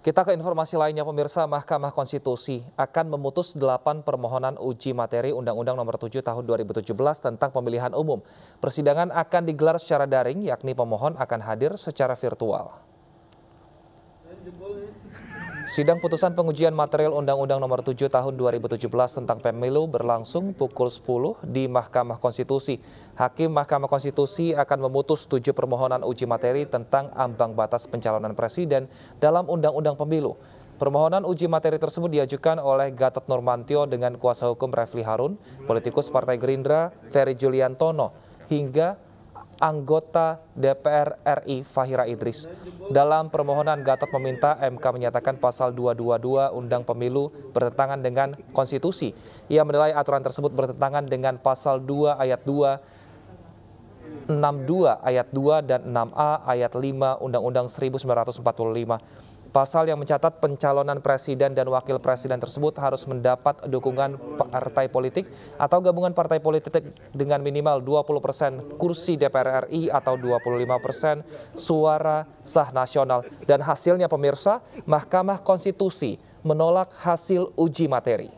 Kita ke informasi lainnya pemirsa Mahkamah Konstitusi akan memutus 8 permohonan uji materi Undang-Undang Nomor 7 Tahun 2017 tentang Pemilihan Umum. Persidangan akan digelar secara daring yakni pemohon akan hadir secara virtual. Sidang putusan pengujian material Undang-Undang Nomor 7 Tahun 2017 tentang Pemilu berlangsung pukul 10 di Mahkamah Konstitusi. Hakim Mahkamah Konstitusi akan memutus tujuh permohonan uji materi tentang ambang batas pencalonan presiden dalam Undang-Undang Pemilu. Permohonan uji materi tersebut diajukan oleh Gatot Nurmantio dengan kuasa hukum Refli Harun, politikus Partai Gerindra Ferry Juliantono, hingga anggota DPR RI Fahira Idris. Dalam permohonan Gatot meminta MK menyatakan pasal 222 Undang Pemilu bertentangan dengan konstitusi. Ia menilai aturan tersebut bertentangan dengan pasal 2 ayat 2 62 ayat 2 dan 6A ayat 5 Undang-Undang 1945. Pasal yang mencatat pencalonan presiden dan wakil presiden tersebut harus mendapat dukungan partai politik atau gabungan partai politik dengan minimal 20% persen kursi DPR RI atau 25% persen suara sah nasional. Dan hasilnya pemirsa, Mahkamah Konstitusi menolak hasil uji materi.